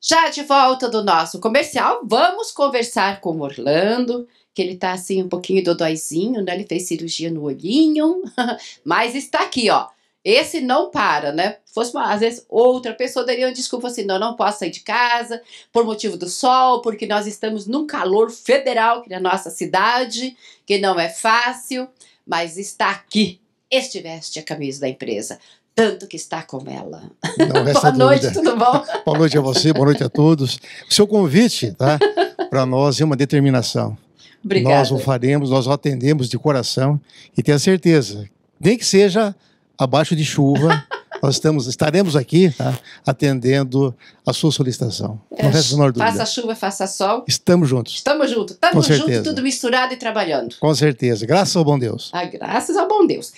Já de volta do nosso comercial, vamos conversar com Orlando, que ele tá assim um pouquinho dodóizinho, né? Ele fez cirurgia no olhinho, mas está aqui, ó. Esse não para, né? Fosse uma, às vezes outra pessoa daria uma desculpa assim, não, não posso sair de casa por motivo do sol, porque nós estamos num calor federal aqui na nossa cidade, que não é fácil, mas está aqui. Este veste a camisa da empresa tanto que está com ela. boa noite, tudo bom? boa noite a você, boa noite a todos. O seu convite, tá? Para nós é uma determinação. Obrigada. Nós o faremos, nós o atendemos de coração e tenha certeza, nem que seja abaixo de chuva, nós estamos, estaremos aqui tá? atendendo a sua solicitação. É, não resta menor dúvida. Faça chuva, faça sol. Estamos juntos. Estamos juntos. Estamos juntos, tudo misturado e trabalhando. Com certeza. Graças ao bom Deus. Ah, graças ao bom Deus.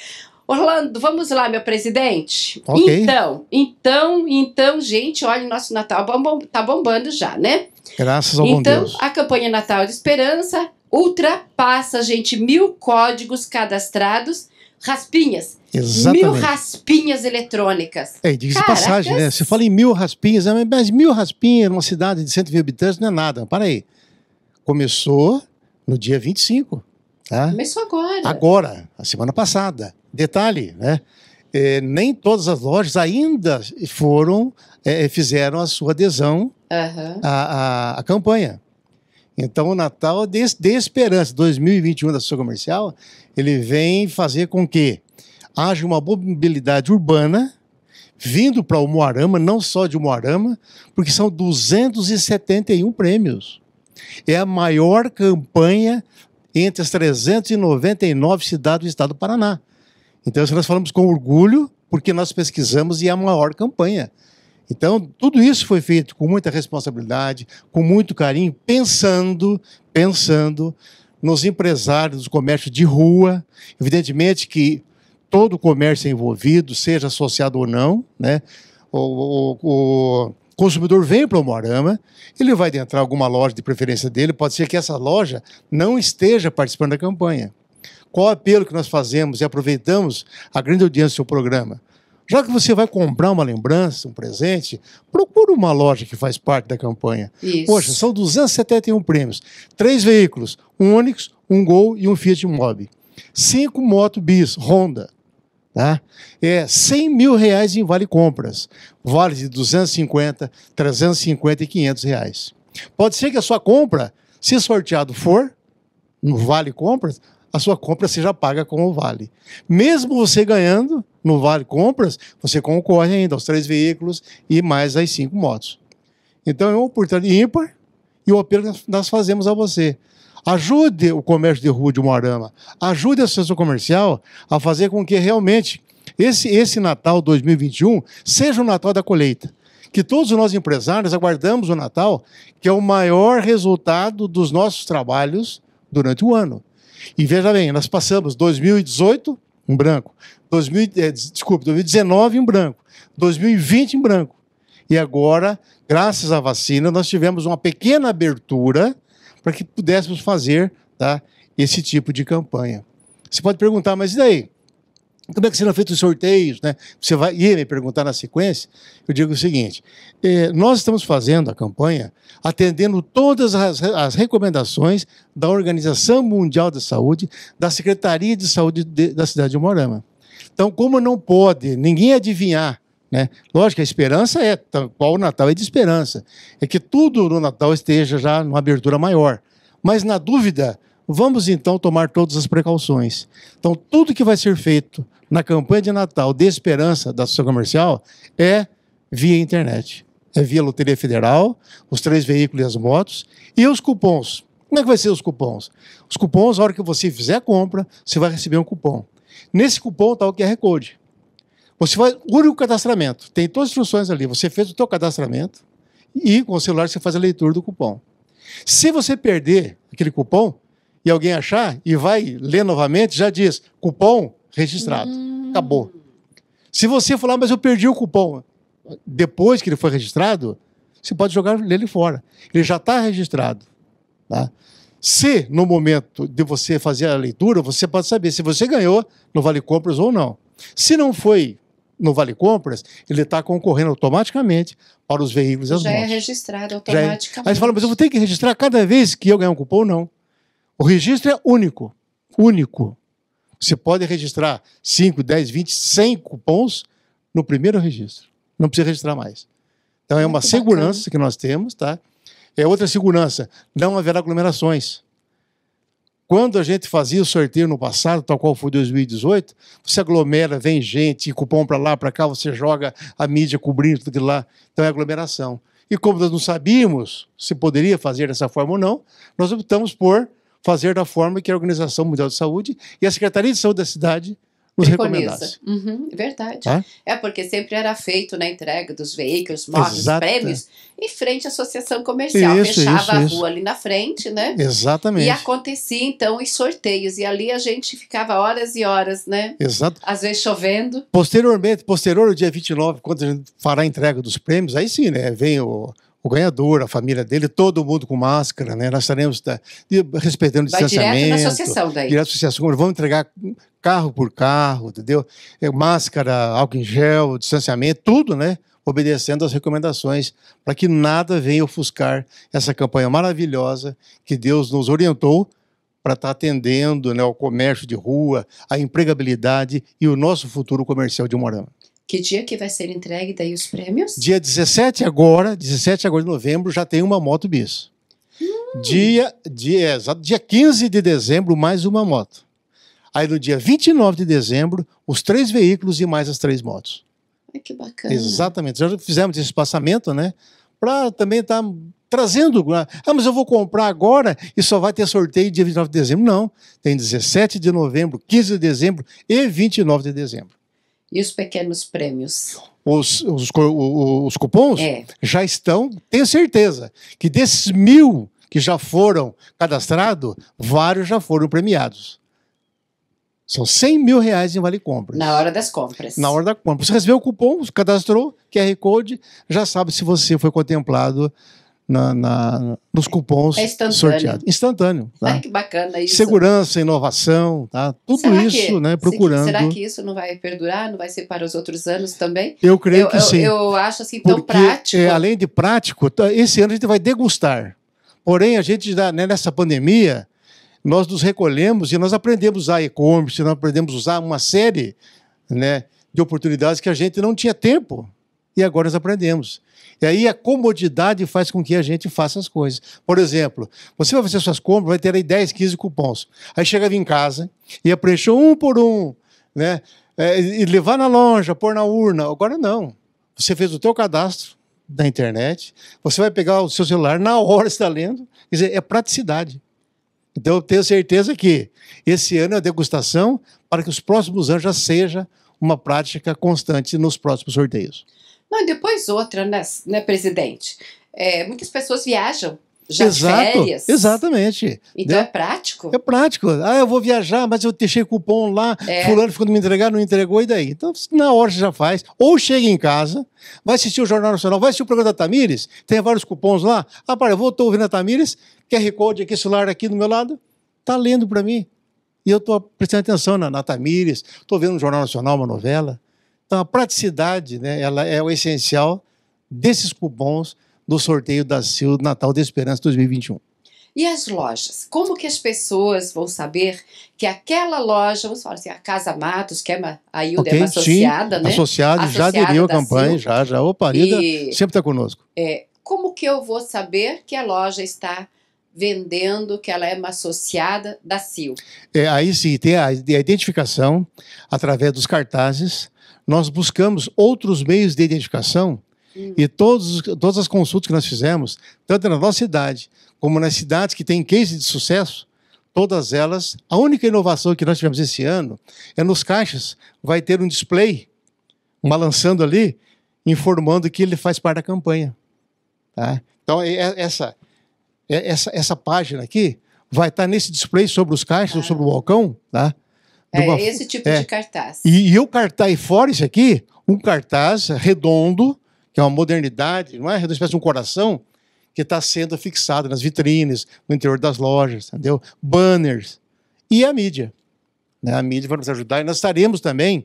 Orlando, vamos lá, meu presidente. Okay. Então, então, então, gente, olha, nosso Natal tá bombando já, né? Graças ao então, bom Deus. Então, a campanha Natal de Esperança ultrapassa, gente, mil códigos cadastrados, raspinhas. Exatamente. Mil raspinhas eletrônicas. É, diz de passagem, né? Você fala em mil raspinhas, né? mas mil raspinhas numa cidade de 100 mil habitantes não é nada. Para aí. Começou no dia 25. Tá? Começou agora. Agora, a semana passada. Detalhe, né? É, nem todas as lojas ainda foram é, fizeram a sua adesão uhum. à, à, à, campanha. Então, o Natal de, de Esperança 2021 da Associação Comercial, ele vem fazer com que haja uma mobilidade urbana vindo para o Moarama, não só de Moarama, porque são 271 prêmios. É a maior campanha entre as 399 cidades do estado do Paraná. Então, nós falamos com orgulho, porque nós pesquisamos e é a maior campanha. Então, tudo isso foi feito com muita responsabilidade, com muito carinho, pensando, pensando nos empresários do comércio de rua. Evidentemente que todo o comércio é envolvido, seja associado ou não, né? O, o, o consumidor vem para o Moarama, ele vai entrar alguma loja de preferência dele, pode ser que essa loja não esteja participando da campanha. Qual o apelo que nós fazemos e aproveitamos a grande audiência do seu programa? Já que você vai comprar uma lembrança, um presente, procura uma loja que faz parte da campanha. Isso. Poxa, são 271 prêmios. Três veículos, um Onix, um Gol e um Fiat Mobi. Cinco moto bis, Honda. Tá? É 100 mil reais em vale compras. Vale de 250, 350 e 500 reais. Pode ser que a sua compra, se sorteado for, no vale compras, a sua compra seja paga com o Vale. Mesmo você ganhando no Vale Compras, você concorre ainda aos três veículos e mais as cinco motos. Então é uma oportunidade ímpar e o apelo que nós fazemos a você. Ajude o comércio de rua de Moarama, ajude a associação comercial a fazer com que realmente esse, esse Natal 2021 seja o Natal da colheita que todos nós empresários aguardamos o Natal, que é o maior resultado dos nossos trabalhos durante o ano. E veja bem, nós passamos 2018 em branco, 2000, é, desculpe, 2019 em branco, 2020 em branco. E agora, graças à vacina, nós tivemos uma pequena abertura para que pudéssemos fazer tá, esse tipo de campanha. Você pode perguntar, mas e daí? como é que serão feitos os sorteios, né? Você vai ia me perguntar na sequência. Eu digo o seguinte: eh, nós estamos fazendo a campanha atendendo todas as, as, recomendações da Organização Mundial da Saúde, da Secretaria de Saúde de, da cidade de Morama. Então, como não pode ninguém adivinhar, né? Lógico, a esperança é tá, qual o Natal é de esperança, é que tudo no Natal esteja já numa abertura maior. Mas na dúvida, vamos então tomar todas as precauções. Então, tudo que vai ser feito na campanha de Natal de Esperança da Associação Comercial é via internet. É via Loteria Federal, os três veículos e as motos e os cupons. Como é que vai ser os cupons? Os cupons, a hora que você fizer a compra, você vai receber um cupom. Nesse cupom está o QR Code. Você faz o único cadastramento, tem todas as instruções ali. Você fez o seu cadastramento e com o celular você faz a leitura do cupom. Se você perder aquele cupom e alguém achar e vai ler novamente, já diz: cupom registrado. Hum. Acabou. Se você falar, mas eu perdi o cupom, depois que ele foi registrado, você pode jogar nele fora. Ele já está registrado. Tá? Se no momento de você fazer a leitura, você pode saber se você ganhou no Vale Compras ou não. Se não foi no Vale Compras, ele está concorrendo automaticamente para os veículos as Já é registrado automaticamente. Já é. Aí você fala, mas eu vou ter que registrar cada vez que eu ganhar um cupom? Não. O registro é único. Único. Você pode registrar 5, 10, 20, 100 cupons no primeiro registro. Não precisa registrar mais. Então é uma segurança que nós temos, tá? É outra segurança, não haverá aglomerações. Quando a gente fazia o sorteio no passado, tal qual foi 2018, você aglomera, vem gente, cupom para lá, para cá, você joga a mídia cobrindo tudo lá. Então é aglomeração. E como nós não sabíamos se poderia fazer dessa forma ou não, nós optamos por fazer da forma que a Organização Mundial de Saúde e a Secretaria de Saúde da cidade nos recomendasse. Uhum, verdade. É porque sempre era feito na né, entrega dos veículos, móveis, prêmios, em frente à associação comercial. Isso, Fechava isso, a isso. rua ali na frente, né? Exatamente. E acontecia então os sorteios. E ali a gente ficava horas e horas, né? Exato. Às vezes chovendo. Posteriormente, posterior ao dia 29, quando a gente fará a entrega dos prêmios, aí sim, né? Vem o o ganhador, a família dele, todo mundo com máscara, né? Nós estaremos da, tá, de, respeitando o distanciamento. Direto na associação daí. Direto à associação. Vamos entregar carro por carro, entendeu? É, máscara, álcool em gel, distanciamento, tudo, né? Obedecendo às recomendações para que nada venha ofuscar essa campanha maravilhosa que Deus nos orientou para estar tá atendendo né, ao comércio de rua, à empregabilidade e o nosso futuro comercial de Morama. Que dia que vai ser entregue daí os prêmios? Dia 17 agora, 17 agora de novembro, já tem uma moto bis. Hum. Dia, dia, é, dia 15 de dezembro, mais uma moto. Aí no dia 29 de dezembro, os três veículos e mais as três motos. Ai, que bacana. Exatamente. Já fizemos esse espaçamento, né? Para também estar tá trazendo. Né? Ah, mas eu vou comprar agora e só vai ter sorteio dia 29 de dezembro. Não. Tem 17 de novembro, 15 de dezembro e 29 de dezembro. E os pequenos prêmios? Os, os, os cupons é. já estão, tenho certeza, que desses mil que já foram cadastrados, vários já foram premiados. São 100 mil reais em vale compras. Na hora das compras. Na hora da compra. Você recebeu o cupom, cadastrou, QR Code, já sabe se você foi contemplado na, na, nos é cupons é instantâneo. sorteados. Instantâneo. Tá? Ai, que bacana isso. Segurança, inovação, tá? tudo será isso, que, né? Procurando. Será que isso não vai perdurar? Não vai ser para os outros anos também? Eu creio eu, que eu, sim. Eu acho assim tão Porque, é, prático. É, além de prático, tá, esse ano a gente vai degustar. Porém, a gente, né, nessa pandemia, nós nos recolhemos e nós aprendemos a usar e-commerce, nós aprendemos a usar uma série né, de oportunidades que a gente não tinha tempo e agora nós aprendemos. E aí a comodidade faz com que a gente faça as coisas. Por exemplo, você vai fazer suas compras, vai ter aí 10, 15 cupons. Aí chega em casa e preencheu um por um, né? É, e levar na loja, pôr na urna. Agora não. Você fez o teu cadastro da internet, você vai pegar o seu celular, na hora está lendo. Quer dizer, é praticidade. Então eu tenho certeza que esse ano é a degustação para que os próximos anos já seja uma prática constante nos próximos sorteios. Não, e depois outra, né, né presidente? É, muitas pessoas viajam já Exato, férias. Exatamente. Então né? é prático. É prático. Ah, eu vou viajar, mas eu deixei cupom lá, é. fulano ficou me entregar, não entregou, e daí? Então, na hora você já faz. Ou chega em casa, vai assistir o Jornal Nacional, vai assistir o programa da Tamires, tem vários cupons lá. Ah, para, eu vou, estou ouvindo a Tamires, quer recorde aqui, celular aqui do meu lado, tá lendo para mim. E eu estou prestando atenção na, na Tamires, estou vendo o Jornal Nacional, uma novela. Então, a praticidade né, ela é o essencial desses cupons do sorteio da Sil Natal da Esperança 2021. E as lojas? Como que as pessoas vão saber que aquela loja, vamos falar assim, a Casa Matos, que é a Hilda okay, é né? uma associada, sim, né? Associada, já aderiu a campanha, já, já. Opa, a e, sempre está conosco. É, como que eu vou saber que a loja está vendendo, que ela é uma associada da Sil? É, aí sim, tem a, a identificação através dos cartazes, nós buscamos outros meios de identificação Sim. e todos, todas as consultas que nós fizemos, tanto na nossa cidade como nas cidades que têm case de sucesso, todas elas, a única inovação que nós tivemos esse ano é nos caixas, vai ter um display balançando ali, informando que ele faz parte da campanha. Tá? Então, é, é essa, é essa, essa página aqui vai estar tá nesse display sobre os caixas, ou sobre o balcão, tá? É uma... esse tipo é. de cartaz. E, e o cartaz, e fora isso aqui, um cartaz redondo, que é uma modernidade, não é? Redondo, espécie de um coração, que está sendo fixado nas vitrines, no interior das lojas, entendeu? Banners. E a mídia. Né? A mídia vai nos ajudar e nós estaremos também.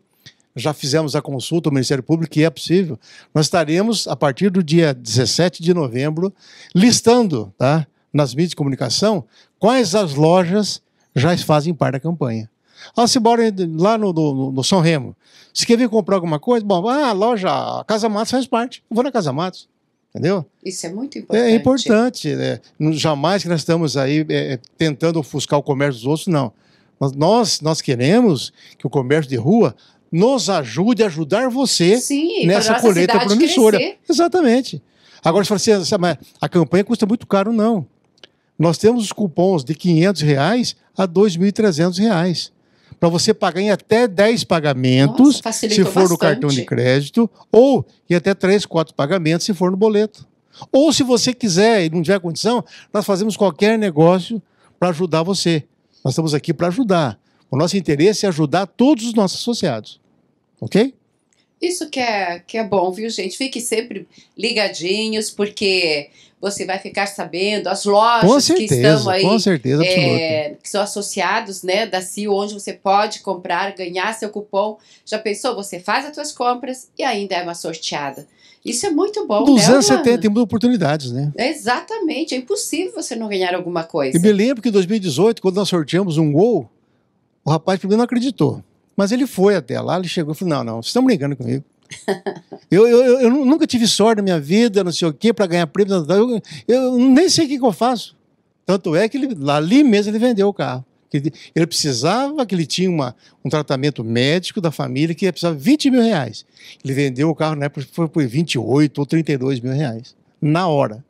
Já fizemos a consulta ao Ministério Público, que é possível. Nós estaremos, a partir do dia 17 de novembro, listando tá, nas mídias de comunicação quais as lojas já fazem parte da campanha. Ah, se mora lá no, no, no, São Remo. Se quer vir comprar alguma coisa, bom, ah, a loja, a Casa Matos faz parte. Eu vou na Casa Matos. Entendeu? Isso é muito importante. É, importante. Né? Jamais que nós estamos aí é, é, tentando ofuscar o comércio dos outros, não. Mas nós, nós queremos que o comércio de rua nos ajude a ajudar você Sim, nessa colheita promissora. Crescer. Exatamente. Agora, se você fala assim, ah, a campanha custa muito caro, não. Nós temos os cupons de 500 reais a 2.300 reais para você pagar em até 10 pagamentos, Nossa, se for bastante. no cartão de crédito, ou em até 3, 4 pagamentos, se for no boleto. Ou se você quiser e não tiver condição, nós fazemos qualquer negócio para ajudar você. Nós estamos aqui para ajudar. O nosso interesse é ajudar todos os nossos associados. Ok? Isso que é, que é bom, viu, gente? Fiquem sempre ligadinhos, porque você vai ficar sabendo as lojas certeza, que estão aí, com certeza, é, que são associados, né, da CIO, onde você pode comprar, ganhar seu cupom. Já pensou? Você faz as suas compras e ainda é uma sorteada. Isso é muito bom. 270 né, oportunidades, né? exatamente. É impossível você não ganhar alguma coisa. E me lembro que em 2018, quando nós sorteamos um gol, o rapaz primeiro não acreditou. Mas ele foi até lá, ele chegou e falou: Não, não, vocês estão brincando comigo eu, eu, eu, nunca tive sorte na minha vida, não sei o quê, para ganhar prêmio. Eu, eu nem sei o que, que eu faço. Tanto é que ele, ali mesmo ele vendeu o carro. Ele, ele precisava, que ele tinha uma, um tratamento médico da família que ia precisar 20 mil reais. Ele vendeu o carro na né, época foi por 28 ou 32 mil reais, na hora.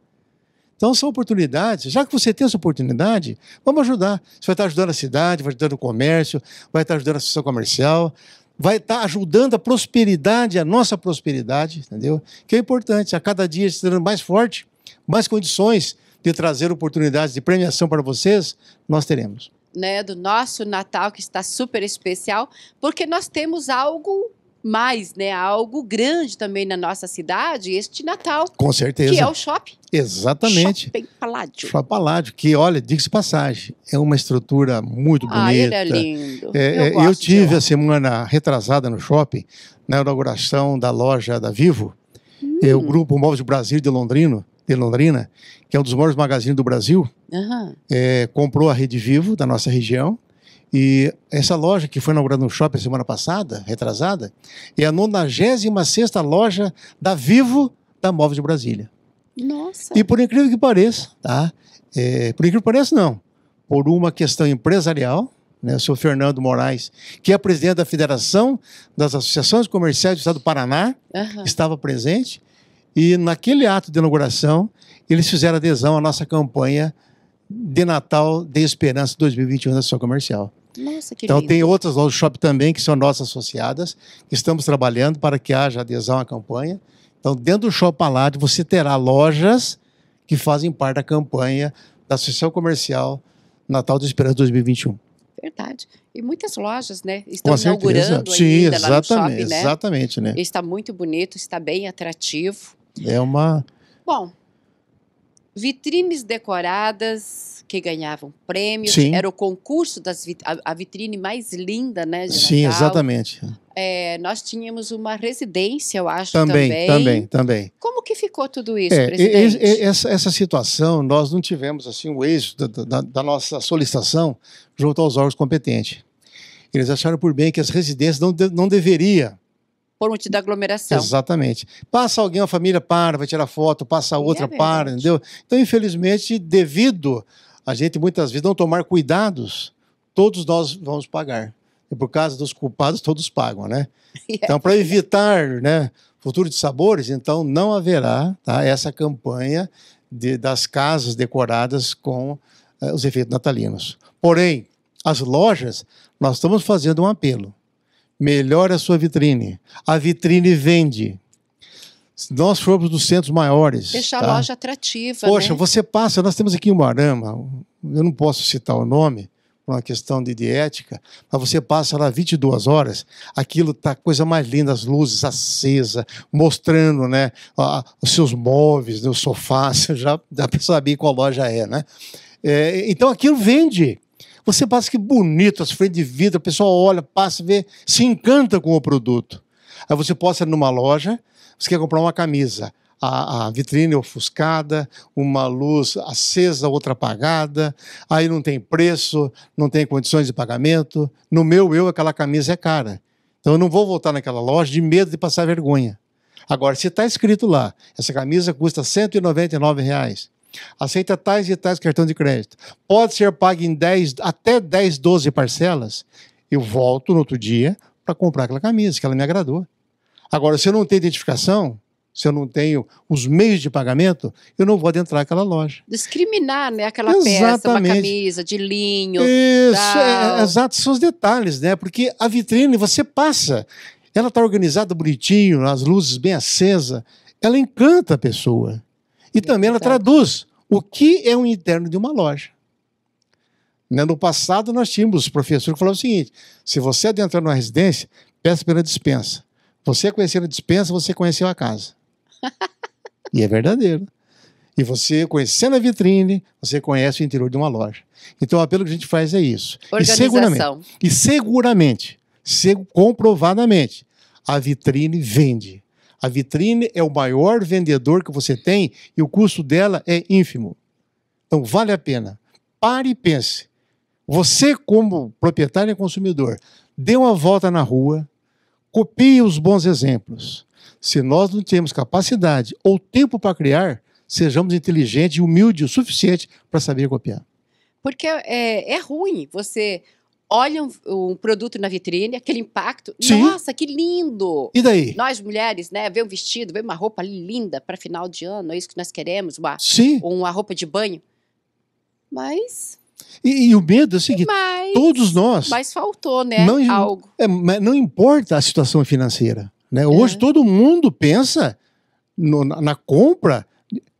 Então são oportunidades. Já que você tem essa oportunidade, vamos ajudar. Você vai estar ajudando a cidade, vai estar ajudando o comércio, vai estar ajudando a associação comercial, vai estar ajudando a prosperidade, a nossa prosperidade, entendeu? Que é importante, a cada dia estando mais forte, mais condições de trazer oportunidades de premiação para vocês, nós teremos. Né, do nosso Natal, que está super especial, porque nós temos algo mais, né, algo grande também na nossa cidade este Natal. Com certeza. Que é o shopping. Exatamente. Shopping Paládio. Shopping Paládio, que olha, diga-se passagem, é uma estrutura muito bonita. Ah, ele é lindo. É, eu, é, eu tive a semana retrasada no shopping, na inauguração da loja da Vivo, hum. é, o hum. grupo Móveis Brasil de Londrino, de Londrina, que é um dos maiores magazines do Brasil, uhum. é, comprou a Rede Vivo da nossa região e essa loja que foi inaugurada no shopping semana passada, retrasada, é a 96 loja da Vivo da Móveis de Brasília. Nossa! E por incrível que pareça, tá? É, por incrível que pareça, não. Por uma questão empresarial, né, o senhor Fernando Moraes, que é presidente da Federação das Associações Comerciais do Estado do Paraná, uhum. estava presente. E naquele ato de inauguração, eles fizeram adesão à nossa campanha de Natal de Esperança 2021 da Sua Comercial. Nossa, que então, lindo. tem outras lojas shopping também que são nossas associadas. Estamos trabalhando para que haja adesão à campanha. Então, dentro do Shop Alade, você terá lojas que fazem parte da campanha da Associação Comercial Natal do Esperança 2021. Verdade. E muitas lojas, né? Estão inaugurando Sim, ainda exatamente, lá no shopping, né? Exatamente, né? Está muito bonito, está bem atrativo. É uma... Bom, vitrines decoradas, que ganhavam prêmios. Sim. Era o concurso das vit a, a, vitrine mais linda, né? Sim, Natal. exatamente. É, nós tínhamos uma residência, eu acho também. Também, também, também. Como que ficou tudo é, isso, é, presidente? essa, essa, situação, nós não tivemos assim o êxito da, da, da nossa solicitação junto aos órgãos competentes. Eles acharam por bem que as residências não, de, não deveria por motivo da aglomeração. Exatamente. Passa alguém, uma família para, vai tirar foto, passa outra, é para, entendeu? Então, infelizmente, devido a gente muitas vezes não tomar cuidados, todos nós vamos pagar. E por causa dos culpados, todos pagam, né? Então, para evitar né, futuro de sabores, então não haverá tá, essa campanha de, das casas decoradas com eh, os efeitos natalinos. Porém, as lojas, nós estamos fazendo um apelo. Melhore a sua vitrine. A vitrine vende se nós formos dos centros maiores. Deixar tá? a loja atrativa. Poxa, né? você passa, nós temos aqui em Umarama, eu não posso citar o nome, por uma questão de, de ética, mas você passa lá 22 horas, aquilo tá a coisa mais linda, as luzes acesa, mostrando, né, a, os seus móveis, né, os sofás, já dá para saber qual loja é, né? É, então aquilo vende. Você passa que bonito, as frente de vidro, a pessoa olha, passa, vê, se encanta com o produto. Aí você possa numa loja, você quer comprar uma camisa, a, a, vitrine ofuscada, uma luz acesa, outra apagada, aí não tem preço, não tem condições de pagamento. No meu eu, aquela camisa é cara. Então eu não vou voltar naquela loja de medo de passar vergonha. Agora, se está escrito lá, essa camisa custa R$ 199, reais, aceita tais e tais cartão de crédito, pode ser pago em 10, até 10, 12 parcelas, eu volto no outro dia para comprar aquela camisa, que ela me agradou. Agora, se eu não tenho identificação, se eu não tenho os meios de pagamento, eu não vou adentrar aquela loja. Discriminar, né? Aquela Exatamente. peça, uma camisa de linho. Isso, é, é exato, são os detalhes, né? Porque a vitrine você passa, ela está organizada bonitinho, as luzes bem acesa, ela encanta a pessoa. E é também verdade. ela traduz o que é um interno de uma loja. Né, no passado, nós tínhamos professor que falavam o seguinte: se você adentrar numa residência, peça pela dispensa. Você conhecendo a dispensa, você conheceu a casa. e é verdadeiro. E você, conhecendo a vitrine, você conhece o interior de uma loja. Então, o apelo que a gente faz é isso. E seguramente, e seguramente, comprovadamente, a vitrine vende. A vitrine é o maior vendedor que você tem e o custo dela é ínfimo. Então, vale a pena. Pare e pense. Você, como proprietário e consumidor, dê uma volta na rua, Copie os bons exemplos. Se nós não temos capacidade ou tempo para criar, sejamos inteligentes e humildes o suficiente para saber copiar. Porque é, é ruim você olha um, um, produto na vitrine, aquele impacto. Sim. Nossa, que lindo! E daí? Nós mulheres, né? Ver um vestido, ver uma roupa linda para final de ano, é isso que nós queremos, uma, Sim. uma roupa de banho. Mas e, e, o medo é o seguinte: mas, todos nós. Mas faltou, né? Não, algo. É, não importa a situação financeira. Né? É. Hoje é. todo mundo pensa no, na, na, compra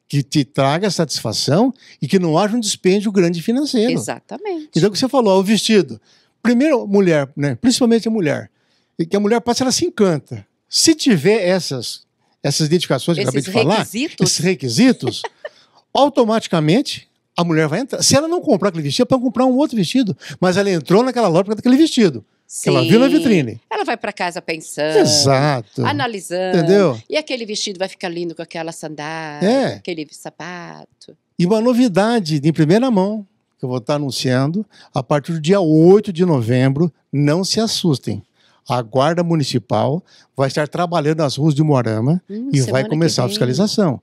que te traga satisfação e que não haja um dispêndio grande financeiro. Exatamente. Então, o que você falou, o vestido. Primeiro, mulher, né? principalmente a mulher. E que a mulher passa, ela se encanta. Se tiver essas, essas identificações que esses eu acabei de falar, requisitos. esses requisitos, automaticamente a mulher vai entrar. Se ela não comprar aquele vestido, é para comprar um outro vestido. Mas ela entrou naquela loja para aquele vestido. Que ela viu na vitrine. Ela vai para casa pensando. Exato. Analisando. Entendeu? E aquele vestido vai ficar lindo com aquela sandália, é. aquele sapato. E uma novidade em primeira mão, que eu vou estar anunciando, a partir do dia 8 de novembro, não se assustem. A Guarda Municipal vai estar trabalhando nas ruas de Moarama hum, e vai começar a fiscalização.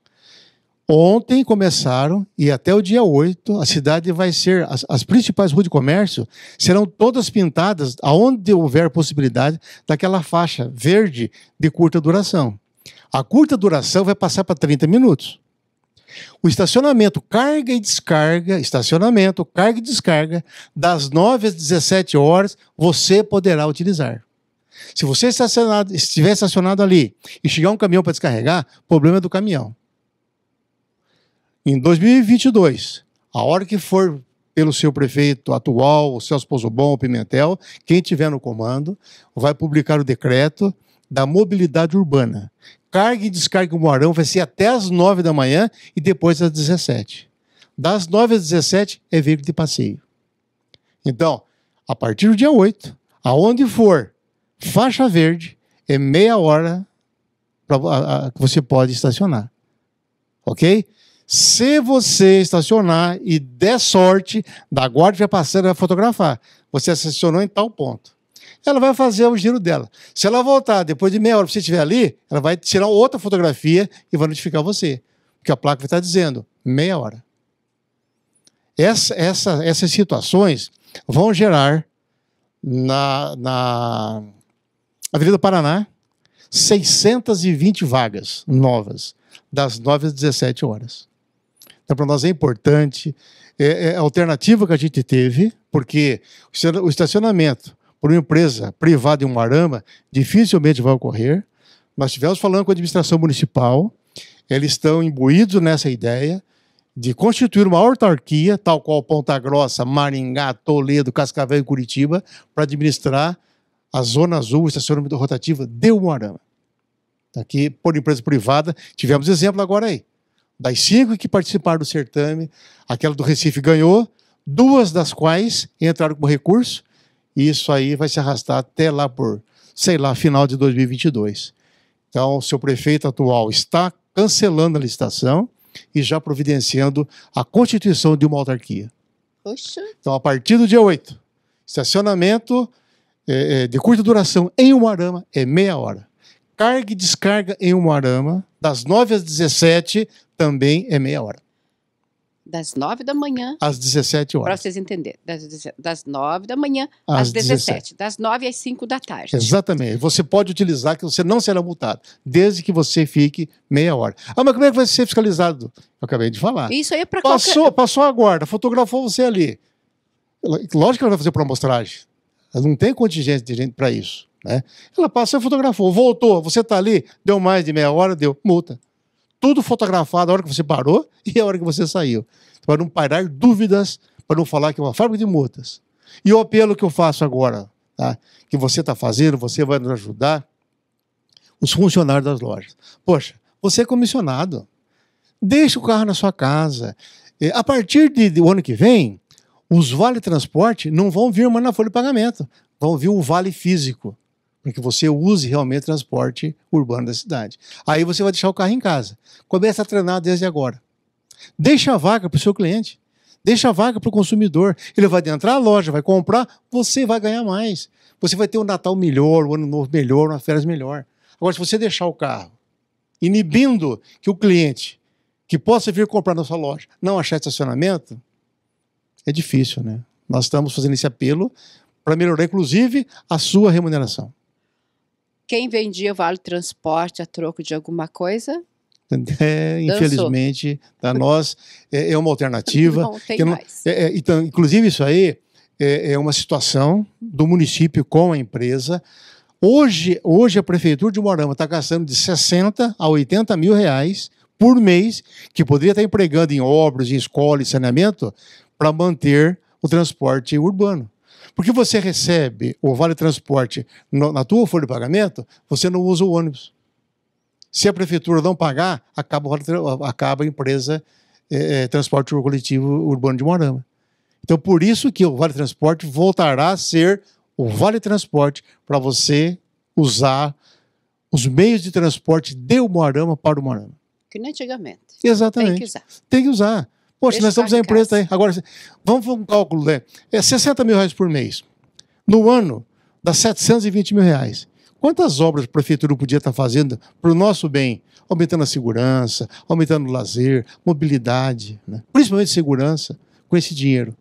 Ontem começaram e até o dia 8 a cidade vai ser, as, as, principais ruas de comércio serão todas pintadas aonde houver possibilidade daquela faixa verde de curta duração. A curta duração vai passar para 30 minutos. O estacionamento, carga e descarga, estacionamento, carga e descarga, das 9 às 17 horas, você poderá utilizar. Se você estacionado, estiver estacionado ali e chegar um caminhão para descarregar, problema é do caminhão. Em 2022, a hora que for pelo seu prefeito atual, o Celso Bom, o Pimentel, quem tiver no comando, vai publicar o decreto da mobilidade urbana. Carga e descarga do Moarão vai ser até as 9 da manhã e depois às 17. Das 9 às 17 é veículo de passeio. Então, a partir do dia 8, aonde for faixa verde, é meia hora que você pode estacionar. Ok? Se você estacionar e der sorte, da guarda vai passando, vai fotografar. Você estacionou em tal ponto. Ela vai fazer o giro dela. Se ela voltar depois de meia hora, se você estiver ali, ela vai tirar outra fotografia e vai notificar você. Porque a placa vai estar dizendo meia hora. Essa, essa, essas situações vão gerar na, na Avenida Paraná 620 vagas novas, das 9 às 17 horas. Então, é, para nós é importante. É, é, a alternativa que a gente teve, porque o estacionamento por uma empresa privada em um Arama dificilmente vai ocorrer. Nós estivemos falando com a administração municipal, eles estão imbuídos nessa ideia de constituir uma autarquia, tal qual Ponta Grossa, Maringá, Toledo, Cascavel e Curitiba, para administrar a Zona Azul, o estacionamento rotativo de Umarama. Aqui, por empresa privada, tivemos exemplo agora aí das cinco que participaram do certame, aquela do Recife ganhou, duas das quais entraram como recurso, e isso aí vai se arrastar até lá por, sei lá, final de 2022. Então, o seu prefeito atual está cancelando a licitação e já providenciando a constituição de uma autarquia. Poxa. Então, a partir do dia 8, estacionamento é, é, de curta duração em Umarama é meia hora. Carga e descarga em Umarama das 9 às 17 também é meia hora. Das 9 da manhã. Às 17 horas. Para vocês entenderem. Das, das 9 da manhã às, às 17. 17. Das 9 às 5 da tarde. Exatamente. Você pode utilizar, que você não será multado, desde que você fique meia hora. Ah, mas como é que vai ser fiscalizado? Eu acabei de falar. Isso aí é para passou, qualquer... passou a guarda, fotografou você ali. Lógico que ela vai fazer para amostragem. não tem contingente de gente para isso. Né? Ela passou e fotografou, voltou, você está ali, deu mais de meia hora, deu multa. Tudo fotografado a hora que você parou e a hora que você saiu. Para não pairar dúvidas, para não falar que é uma fábrica de multas. E o apelo que eu faço agora, tá? que você está fazendo, você vai nos ajudar, os funcionários das lojas. Poxa, você é comissionado. Deixa o carro na sua casa. A partir de, do ano que vem, os vale-transporte não vão vir mais na folha de pagamento, vão vir o vale físico para que você use realmente o transporte urbano da cidade. Aí você vai deixar o carro em casa. Começa a treinar desde agora. Deixa a vaga para o seu cliente. Deixa a vaga para o consumidor. Ele vai adentrar a loja, vai comprar, você vai ganhar mais. Você vai ter um Natal melhor, um Ano Novo melhor, uma férias melhor. Agora, se você deixar o carro inibindo que o cliente que possa vir comprar na sua loja não achar estacionamento, é difícil, né? Nós estamos fazendo esse apelo para melhorar, inclusive, a sua remuneração. Quem vendia vale transporte a troco de alguma coisa? É, infelizmente, para tá nós é, é, uma alternativa. Não tem não, mais. É, é, então, inclusive, isso aí é, é, uma situação do município com a empresa. Hoje, hoje a Prefeitura de Morama está gastando de 60 a 80 mil reais por mês, que poderia estar tá empregando em obras, em escola, em saneamento, para manter o transporte urbano. Porque você recebe o vale transporte no, na tua folha de pagamento, você não usa o ônibus. Se a prefeitura não pagar, acaba, acaba a empresa é, é, transporte coletivo urbano de Morama. Então, por isso que o vale transporte voltará a ser o vale transporte para você usar os meios de transporte de Moarama para o Moarama. Que nem é antigamente. Exatamente. Tem que usar. Tem que usar. Poxa, Deixa nós estamos em empresa, aí. agora vamos fazer um cálculo, né? É 60 mil reais por mês. No ano, dá 720 mil reais. Quantas obras a prefeitura podia estar fazendo para o nosso bem? Aumentando a segurança, aumentando o lazer, mobilidade, né? principalmente segurança, com esse dinheiro.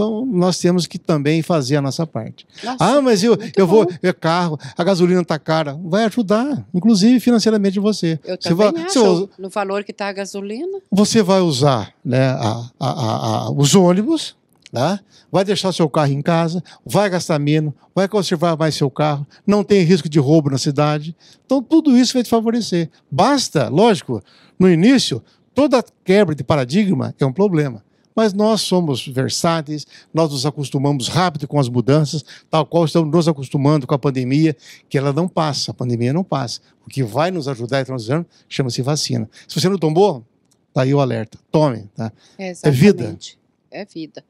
Então, nós temos que também fazer a nossa parte. Nossa, ah, mas eu, eu vou, eu é carro, a gasolina está cara. Vai ajudar, inclusive financeiramente você. Eu você também vai, acho, usa, no valor que está a gasolina. Você vai usar né, a, a, a, os ônibus, Tá? Vai deixar seu carro em casa, vai gastar menos, vai conservar mais seu carro, não tem risco de roubo na cidade. Então, tudo isso vai te favorecer. Basta, lógico, no início, toda quebra de paradigma é um problema. Mas nós somos versáteis, nós nos acostumamos rápido com as mudanças, tal qual estamos nos acostumando com a pandemia, que ela não passa, a pandemia não passa. O que vai nos ajudar a transição chama-se vacina. Se você não tomou, tá aí o alerta. Tome, tá? É, é vida. É vida.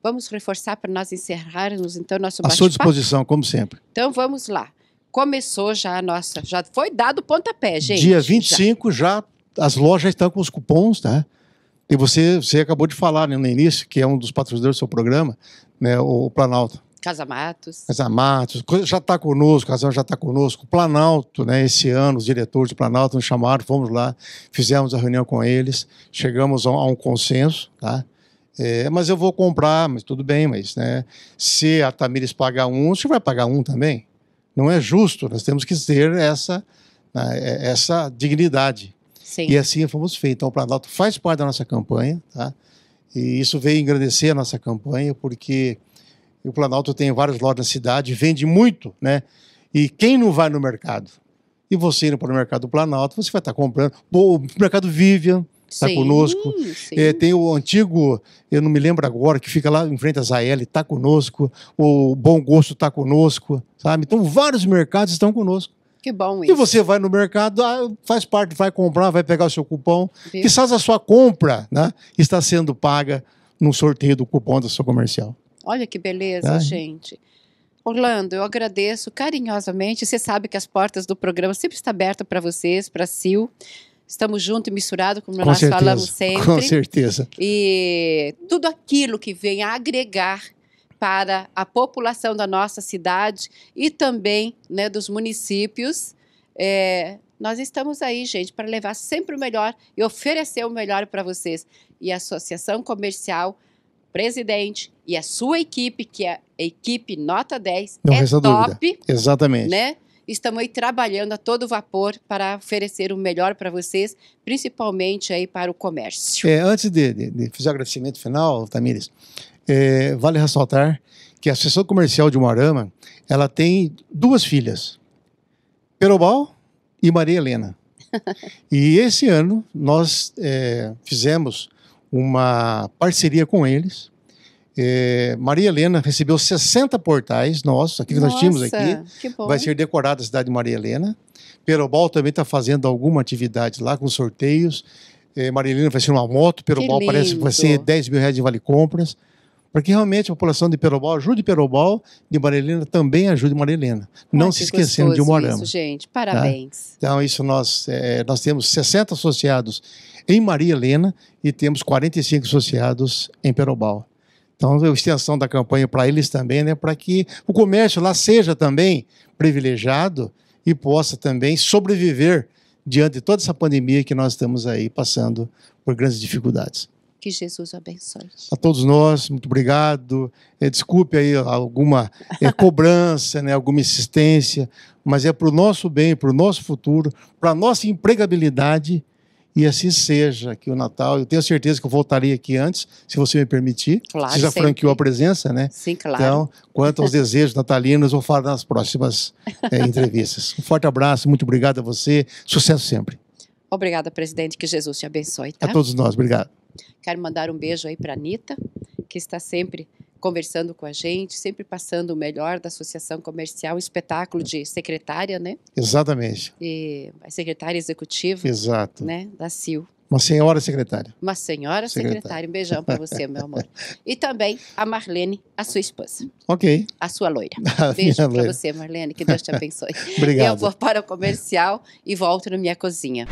Vamos reforçar para nós encerrarmos então nosso bate-papo. À sua disposição, como sempre. Então vamos lá. Começou já a nossa, já foi dado o pontapé, gente. Dia 25 já, já as lojas estão com os cupons, né? Tá? E você, você acabou de falar né, no início, que é um dos patrocinadores do seu programa, né, o Planalto. Casamatos. Casamatos, já está conosco, Casão já está conosco. O Planalto, né, esse ano, os diretores do Planalto nos chamaram, fomos lá, fizemos a reunião com eles, chegamos a, um consenso, tá? É, mas eu vou comprar, mas tudo bem, mas né, se a Tamires pagar um, você vai pagar um também. Não é justo, nós temos que ter essa, né, é, essa dignidade. Sim. E assim fomos feitos. Então, o Planalto faz parte da nossa campanha, tá? E isso veio engrandecer a nossa campanha, porque o Planalto tem várias lojas na cidade, vende muito, né? E quem não vai no mercado? E você indo para o mercado do Planalto, você vai estar comprando. O mercado Vivian está conosco. É, tem o antigo, eu não me lembro agora, que fica lá em frente à Zael, está conosco. O Bom Gosto está conosco, sabe? Então, vários mercados estão conosco. Que bom isso. E você vai no mercado, ah, faz parte, vai comprar, vai pegar o seu cupom. que faz a sua compra né, está sendo paga no sorteio do cupom da sua comercial. Olha que beleza, tá, gente. Orlando, eu agradeço carinhosamente. Você sabe que as portas do programa sempre estão abertas para vocês, para a Sil. Estamos juntos e misturados, como com nós certeza, falamos sempre. Com certeza. E tudo aquilo que vem a agregar para a população da nossa cidade e também né, dos municípios. É, nós estamos aí, gente, para levar sempre o melhor e oferecer o melhor para vocês. E a Associação Comercial, presidente e a sua equipe, que é a equipe nota 10, Não é top. Dúvida. Exatamente. Né? Estamos aí trabalhando a todo vapor para oferecer o melhor para vocês, principalmente aí para o comércio. É, antes de, de, de fazer o agradecimento final, Tamires, é, vale ressaltar que a associação comercial de Moarama ela tem duas filhas, Perobal e Maria Helena. e esse ano nós é, fizemos uma parceria com eles. É, Maria Helena recebeu 60 portais nossos, aqui que Nossa, nós tínhamos aqui. Vai ser decorada a cidade de Maria Helena. Perobal também está fazendo alguma atividade lá com sorteios. É, Maria Helena vai ser uma moto, Perobal parece que vai ser 10 mil reais em vale compras para que realmente a população de Perobal ajude Perobal, de Marilena também ajude Marilena. Não se esquecendo de Umorama. Isso, tá? gente. Parabéns. Tá? Então, isso nós, é, nós temos 60 associados em Maria Helena e temos 45 associados em Perobal. Então, a extensão da campanha para eles também, né, para que o comércio lá seja também privilegiado e possa também sobreviver diante de toda essa pandemia que nós estamos aí passando por grandes dificuldades. Que Jesus abençoe. A todos nós, muito obrigado. É, desculpe aí alguma é, cobrança, né, alguma insistência, mas é para o nosso bem, para o nosso futuro, para a nossa empregabilidade. E assim seja que o Natal. Eu tenho certeza que eu voltaria aqui antes, se você me permitir. Claro, você já sempre. franqueou a presença, né? Sim, claro. Então, quanto aos desejos natalinos, vou falar nas próximas é, entrevistas. Um forte abraço, muito obrigado a você. Sucesso sempre. Obrigada, presidente. Que Jesus te abençoe. Tá? A todos nós, obrigado. Quero mandar um beijo aí para a Anitta, que está sempre conversando com a gente, sempre passando o melhor da Associação Comercial, espetáculo de secretária, né? Exatamente. E a é, secretária executiva Exato. Né, da CIL. Uma senhora secretária. Uma senhora secretária. secretária. Um beijão para você, meu amor. E também a Marlene, a sua esposa. Ok. A sua loira. Beijão beijo para você, Marlene. Que Deus te abençoe. Obrigado. Eu vou para o comercial e volto na minha cozinha.